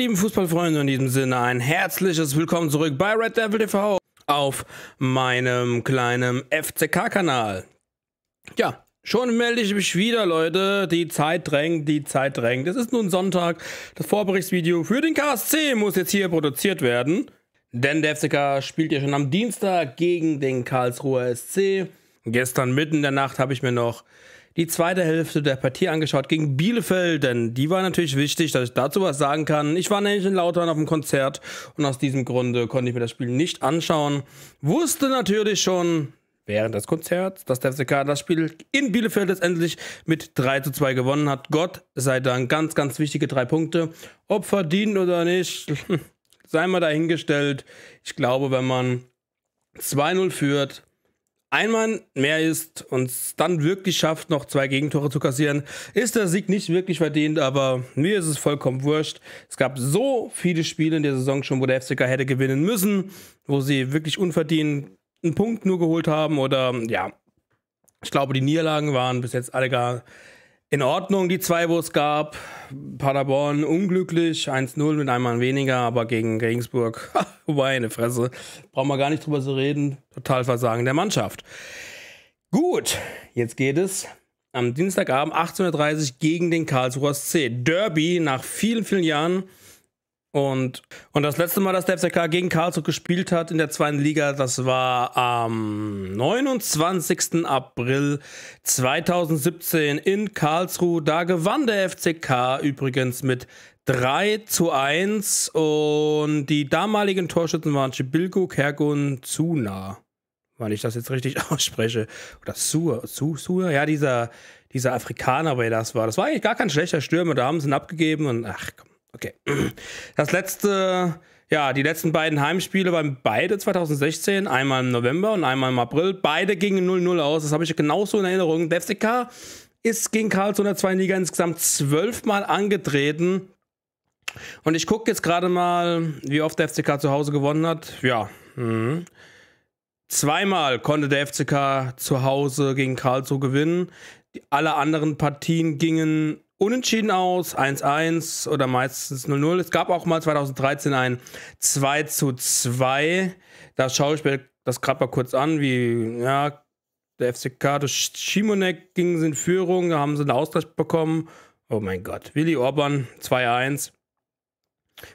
lieben Fußballfreunde, in diesem Sinne ein herzliches Willkommen zurück bei Red Devil TV auf meinem kleinen FCK-Kanal. Ja, schon melde ich mich wieder, Leute. Die Zeit drängt, die Zeit drängt. Es ist nun Sonntag. Das Vorberichtsvideo für den KSC muss jetzt hier produziert werden. Denn der FCK spielt ja schon am Dienstag gegen den Karlsruher SC. Gestern mitten in der Nacht habe ich mir noch die zweite Hälfte der Partie angeschaut gegen Bielefeld, denn die war natürlich wichtig, dass ich dazu was sagen kann. Ich war nämlich in Lautern auf dem Konzert und aus diesem Grunde konnte ich mir das Spiel nicht anschauen. Wusste natürlich schon während des Konzerts, dass der FCK das Spiel in Bielefeld letztendlich mit 3 zu 2 gewonnen hat. Gott sei Dank, ganz, ganz wichtige drei Punkte. Ob verdient oder nicht, sei mal dahingestellt. Ich glaube, wenn man 2-0 führt, ein Mann mehr ist und es dann wirklich schafft, noch zwei Gegentore zu kassieren, ist der Sieg nicht wirklich verdient, aber mir ist es vollkommen wurscht. Es gab so viele Spiele in der Saison schon, wo der FCK hätte gewinnen müssen, wo sie wirklich unverdient einen Punkt nur geholt haben oder ja, ich glaube, die Niederlagen waren bis jetzt alle gar in Ordnung, die zwei, wo es gab. Paderborn unglücklich, 1-0 mit einem Mann weniger, aber gegen Regensburg, meine Fresse, brauchen wir gar nicht drüber zu reden. Total Versagen der Mannschaft. Gut, jetzt geht es am Dienstagabend 18.30 Uhr gegen den Karlsruher C. Derby nach vielen, vielen Jahren. Und, und das letzte Mal, dass der FCK gegen Karlsruhe gespielt hat in der zweiten Liga, das war am 29. April 2017 in Karlsruhe. Da gewann der FCK übrigens mit 3 zu 1 und die damaligen Torschützen waren Chibilko, Kergun, Zuna. Wenn ich das jetzt richtig ausspreche. Oder Sua, Su, Sua, ja, dieser, dieser Afrikaner, wer das war. Das war eigentlich gar kein schlechter Stürmer, da haben sie ihn abgegeben und ach komm. Okay. Das letzte, ja, die letzten beiden Heimspiele waren beide 2016, einmal im November und einmal im April. Beide gingen 0-0 aus. Das habe ich genauso in Erinnerung. Der FCK ist gegen Karlsruhe in der Liga insgesamt zwölfmal angetreten. Und ich gucke jetzt gerade mal, wie oft der FCK zu Hause gewonnen hat. Ja. Mhm. Zweimal konnte der FCK zu Hause gegen Karlsruhe gewinnen. alle anderen Partien gingen Unentschieden aus, 1-1 oder meistens 0-0. Es gab auch mal 2013 ein 2-2. Da schaue ich mir das gerade mal kurz an, wie ja, der FCK durch Schimonek ging in Führung, da haben sie einen Ausgleich bekommen. Oh mein Gott, Willi Orban 2-1.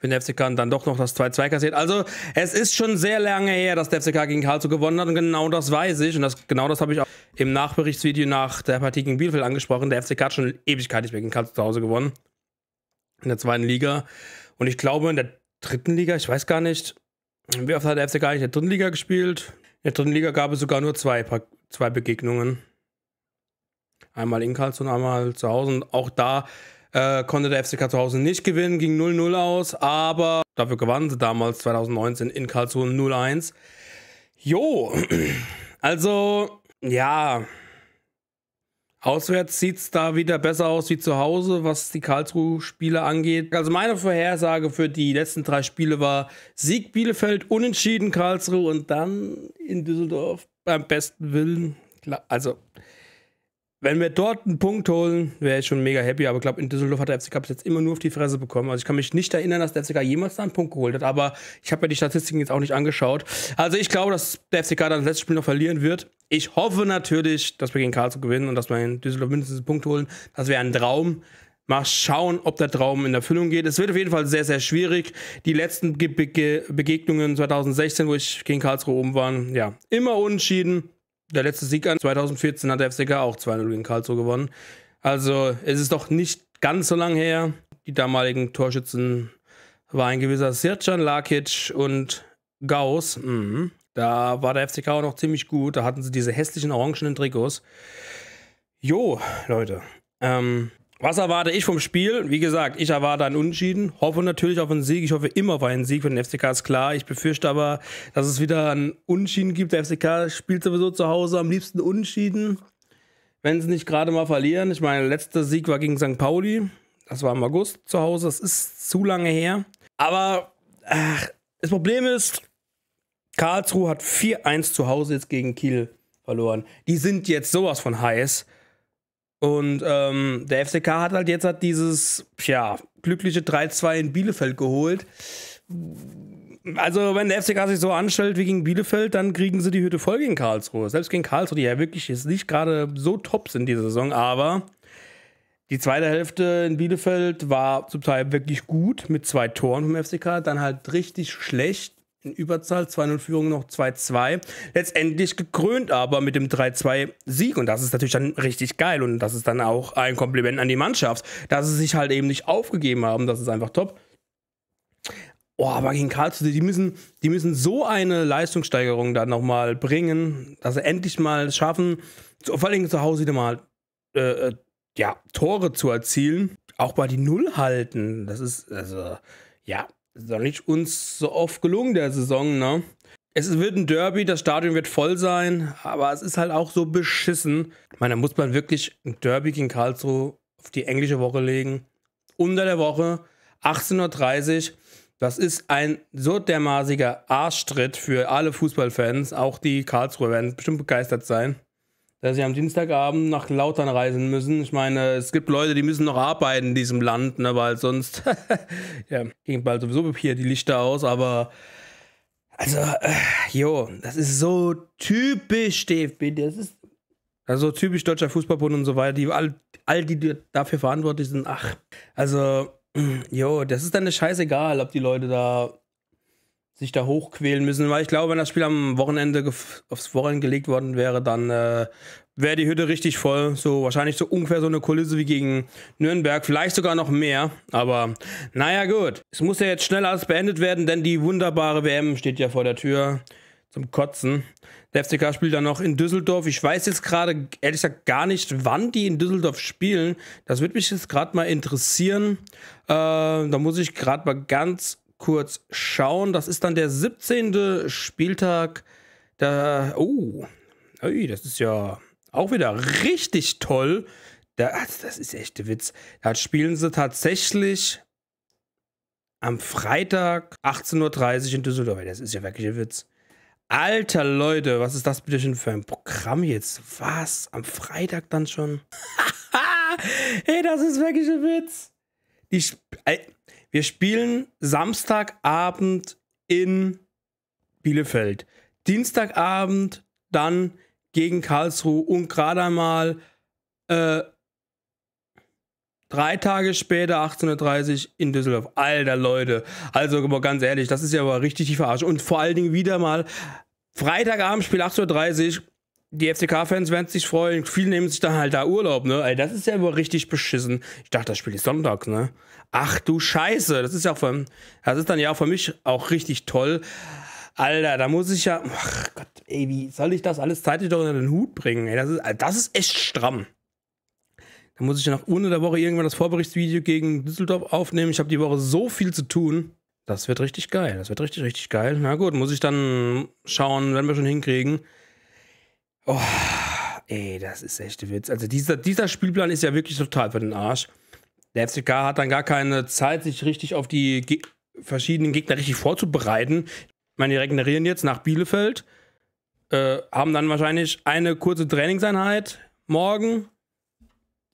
Wenn der FCK dann doch noch das 2-2 kassiert. Also, es ist schon sehr lange her, dass der FCK gegen Karlsruhe gewonnen hat und genau das weiß ich und das, genau das habe ich auch im Nachberichtsvideo nach der Partie gegen Bielefeld angesprochen. Der FCK hat schon Ewigkeit nicht mehr gegen Karlsruhe zu Hause gewonnen. In der zweiten Liga. Und ich glaube, in der dritten Liga, ich weiß gar nicht, wie oft hat der FCK eigentlich in der dritten Liga gespielt? In der dritten Liga gab es sogar nur zwei, zwei Begegnungen. Einmal in Karlsruhe und einmal zu Hause. Und auch da äh, konnte der FCK zu Hause nicht gewinnen, ging 0-0 aus, aber dafür gewannen sie damals 2019 in Karlsruhe 0-1. Jo, also ja, auswärts sieht es da wieder besser aus wie zu Hause, was die Karlsruhe-Spiele angeht. Also meine Vorhersage für die letzten drei Spiele war Sieg Bielefeld, Unentschieden Karlsruhe und dann in Düsseldorf beim besten Willen. Also wenn wir dort einen Punkt holen, wäre ich schon mega happy. Aber ich glaube, in Düsseldorf hat der FCK bis jetzt immer nur auf die Fresse bekommen. Also ich kann mich nicht erinnern, dass der FCK jemals da einen Punkt geholt hat. Aber ich habe mir die Statistiken jetzt auch nicht angeschaut. Also ich glaube, dass der FCK dann das letzte Spiel noch verlieren wird. Ich hoffe natürlich, dass wir gegen Karlsruhe gewinnen und dass wir in Düsseldorf mindestens einen Punkt holen. Das wäre ein Traum. Mal schauen, ob der Traum in Erfüllung geht. Es wird auf jeden Fall sehr, sehr schwierig. Die letzten Begegnungen 2016, wo ich gegen Karlsruhe oben war, ja, immer unentschieden der letzte Sieg an. 2014 hat der FCK auch 2-0 gegen Karlsruhe gewonnen. Also es ist doch nicht ganz so lang her. Die damaligen Torschützen war ein gewisser Sircan Lakic und Gauss. Mhm. Da war der FCK auch noch ziemlich gut. Da hatten sie diese hässlichen orangenen Trikots. Jo, Leute. Ähm, was erwarte ich vom Spiel? Wie gesagt, ich erwarte einen Unentschieden, hoffe natürlich auf einen Sieg. Ich hoffe immer auf einen Sieg für den FCK, ist klar. Ich befürchte aber, dass es wieder einen Unentschieden gibt. Der FCK spielt sowieso zu Hause am liebsten Unentschieden, wenn sie nicht gerade mal verlieren. Ich meine, letzter Sieg war gegen St. Pauli. Das war im August zu Hause. Das ist zu lange her. Aber ach, das Problem ist, Karlsruhe hat 4-1 zu Hause jetzt gegen Kiel verloren. Die sind jetzt sowas von heiß. Und ähm, der FCK hat halt jetzt halt dieses, ja, glückliche 3-2 in Bielefeld geholt. Also, wenn der FCK sich so anstellt wie gegen Bielefeld, dann kriegen sie die Hütte voll gegen Karlsruhe. Selbst gegen Karlsruhe, die ja wirklich jetzt nicht gerade so top sind diese Saison, aber die zweite Hälfte in Bielefeld war zum Teil wirklich gut mit zwei Toren vom FCK, dann halt richtig schlecht in Überzahl, 2-0 Führung noch 2-2. Letztendlich gekrönt aber mit dem 3-2-Sieg. Und das ist natürlich dann richtig geil. Und das ist dann auch ein Kompliment an die Mannschaft, dass sie sich halt eben nicht aufgegeben haben. Das ist einfach top. Oh, aber gegen Karlsruhe, die müssen, die müssen so eine Leistungssteigerung da nochmal bringen, dass sie endlich mal schaffen, vor allem zu Hause wieder mal äh, äh, ja, Tore zu erzielen. Auch bei die Null halten. Das ist, also, ja, ist doch nicht uns so oft gelungen der Saison, ne? Es wird ein Derby, das Stadion wird voll sein, aber es ist halt auch so beschissen. Ich meine, da muss man wirklich ein Derby gegen Karlsruhe auf die englische Woche legen. Unter der Woche, 18.30 Uhr. Das ist ein so dermaßiger Arschtritt für alle Fußballfans. Auch die Karlsruhe werden bestimmt begeistert sein dass sie am Dienstagabend nach Lautern reisen müssen. Ich meine, es gibt Leute, die müssen noch arbeiten in diesem Land, ne, weil sonst ja, ging bald sowieso hier die Lichter aus, aber also, äh, jo, das ist so typisch DFB, das ist also typisch Deutscher Fußballbund und so weiter, die all, all die dafür verantwortlich sind, ach, also, jo, das ist dann Scheißegal, ob die Leute da sich da hochquälen müssen, weil ich glaube, wenn das Spiel am Wochenende aufs Wochenende gelegt worden wäre, dann äh, wäre die Hütte richtig voll. So wahrscheinlich so ungefähr so eine Kulisse wie gegen Nürnberg, vielleicht sogar noch mehr. Aber naja, gut. Es muss ja jetzt schnell alles beendet werden, denn die wunderbare WM steht ja vor der Tür zum Kotzen. Der FCK spielt dann noch in Düsseldorf. Ich weiß jetzt gerade ehrlich gesagt gar nicht, wann die in Düsseldorf spielen. Das würde mich jetzt gerade mal interessieren. Äh, da muss ich gerade mal ganz kurz schauen. Das ist dann der 17. Spieltag. Da, oh, das ist ja auch wieder richtig toll. Da, das ist echt der Witz. Da spielen sie tatsächlich am Freitag 18.30 Uhr in Düsseldorf. Das ist ja wirklich ein Witz. Alter Leute, was ist das bitte schon für ein Programm jetzt? Was? Am Freitag dann schon? hey, das ist wirklich ein Witz. Ich, äh, wir spielen Samstagabend in Bielefeld. Dienstagabend dann gegen Karlsruhe und gerade einmal äh, drei Tage später, 18.30 Uhr in Düsseldorf. Alter Leute, also aber ganz ehrlich, das ist ja aber richtig die Verarsche. Und vor allen Dingen wieder mal Freitagabend Spiel 18.30 Uhr die FCK-Fans werden sich freuen. Viele nehmen sich dann halt da Urlaub, ne? Ey, das ist ja wohl richtig beschissen. Ich dachte, das Spiel ist Sonntag, ne? Ach du Scheiße, das ist ja von, das ist dann ja auch für mich auch richtig toll. Alter, da muss ich ja, ach Gott, ey, wie soll ich das alles zeitlich doch unter den Hut bringen? Ey, das ist, also das ist echt stramm. Da muss ich ja noch ohne der Woche irgendwann das Vorberichtsvideo gegen Düsseldorf aufnehmen. Ich habe die Woche so viel zu tun. Das wird richtig geil. Das wird richtig, richtig geil. Na gut, muss ich dann schauen, wenn wir schon hinkriegen. Oh, ey, das ist echt Witz. Also dieser, dieser Spielplan ist ja wirklich total für den Arsch. Der FCK hat dann gar keine Zeit, sich richtig auf die Ge verschiedenen Gegner richtig vorzubereiten. Ich meine, die regenerieren jetzt nach Bielefeld, äh, haben dann wahrscheinlich eine kurze Trainingseinheit morgen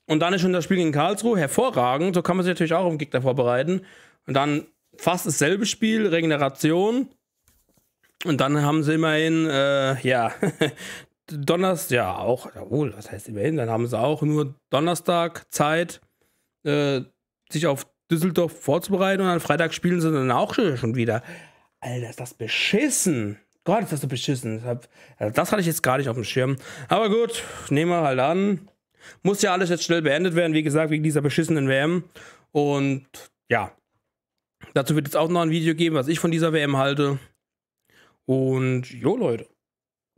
und dann ist schon das Spiel gegen Karlsruhe hervorragend. So kann man sich natürlich auch auf den Gegner vorbereiten. Und dann fast dasselbe Spiel, Regeneration. Und dann haben sie immerhin, äh, ja, Donnerstag, ja, auch, jawohl, was heißt immerhin, dann haben sie auch nur Donnerstag Zeit, äh, sich auf Düsseldorf vorzubereiten und am Freitag spielen sie dann auch schon wieder. Alter, ist das beschissen. Gott, ist das so beschissen. Also das hatte ich jetzt gar nicht auf dem Schirm. Aber gut, nehmen wir halt an. Muss ja alles jetzt schnell beendet werden, wie gesagt, wegen dieser beschissenen WM. Und ja, dazu wird es auch noch ein Video geben, was ich von dieser WM halte. Und jo, Leute,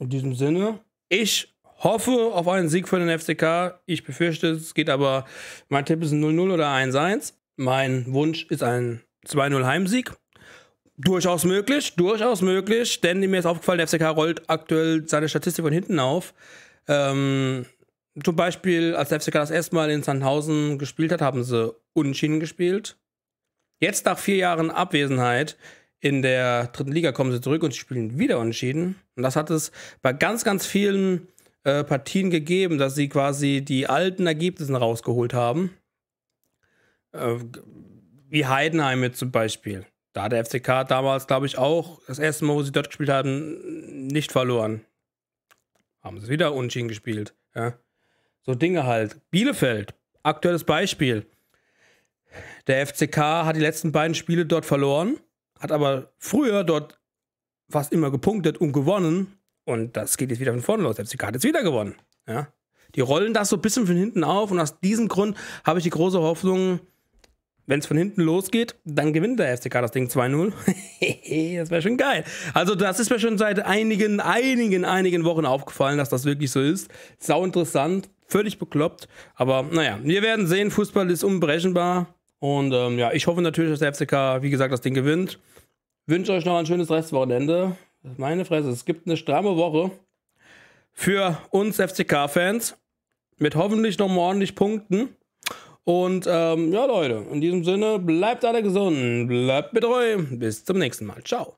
in diesem Sinne ich hoffe auf einen Sieg für den FCK. Ich befürchte, es geht aber, mein Tipp ist ein 0-0 oder 1-1. Mein Wunsch ist ein 2-0 Heimsieg. Durchaus möglich, durchaus möglich, denn mir ist aufgefallen, der FCK rollt aktuell seine Statistik von hinten auf. Ähm, zum Beispiel, als der FCK das erste Mal in Sandhausen gespielt hat, haben sie unentschieden gespielt. Jetzt nach vier Jahren Abwesenheit in der dritten Liga kommen sie zurück und spielen wieder unentschieden. Und das hat es bei ganz, ganz vielen äh, Partien gegeben, dass sie quasi die alten Ergebnisse rausgeholt haben. Äh, wie Heidenheim jetzt zum Beispiel. Da hat der FCK damals, glaube ich, auch das erste Mal, wo sie dort gespielt haben, nicht verloren. Haben sie wieder unentschieden gespielt. Ja. So Dinge halt. Bielefeld, aktuelles Beispiel. Der FCK hat die letzten beiden Spiele dort verloren hat aber früher dort fast immer gepunktet und gewonnen. Und das geht jetzt wieder von vorne los. Der FCK hat jetzt wieder gewonnen. Ja? Die rollen das so ein bisschen von hinten auf. Und aus diesem Grund habe ich die große Hoffnung, wenn es von hinten losgeht, dann gewinnt der FCK das Ding 2-0. das wäre schon geil. Also, das ist mir schon seit einigen, einigen, einigen Wochen aufgefallen, dass das wirklich so ist. Sau interessant, völlig bekloppt. Aber naja, wir werden sehen, Fußball ist unberechenbar. Und ähm, ja, ich hoffe natürlich, dass der FCK, wie gesagt, das Ding gewinnt. Wünsche euch noch ein schönes Restwochenende. Meine Fresse, es gibt eine stramme Woche für uns FCK-Fans mit hoffentlich noch ordentlich Punkten. Und ähm, ja, Leute, in diesem Sinne, bleibt alle gesund, bleibt betreu. Bis zum nächsten Mal. Ciao.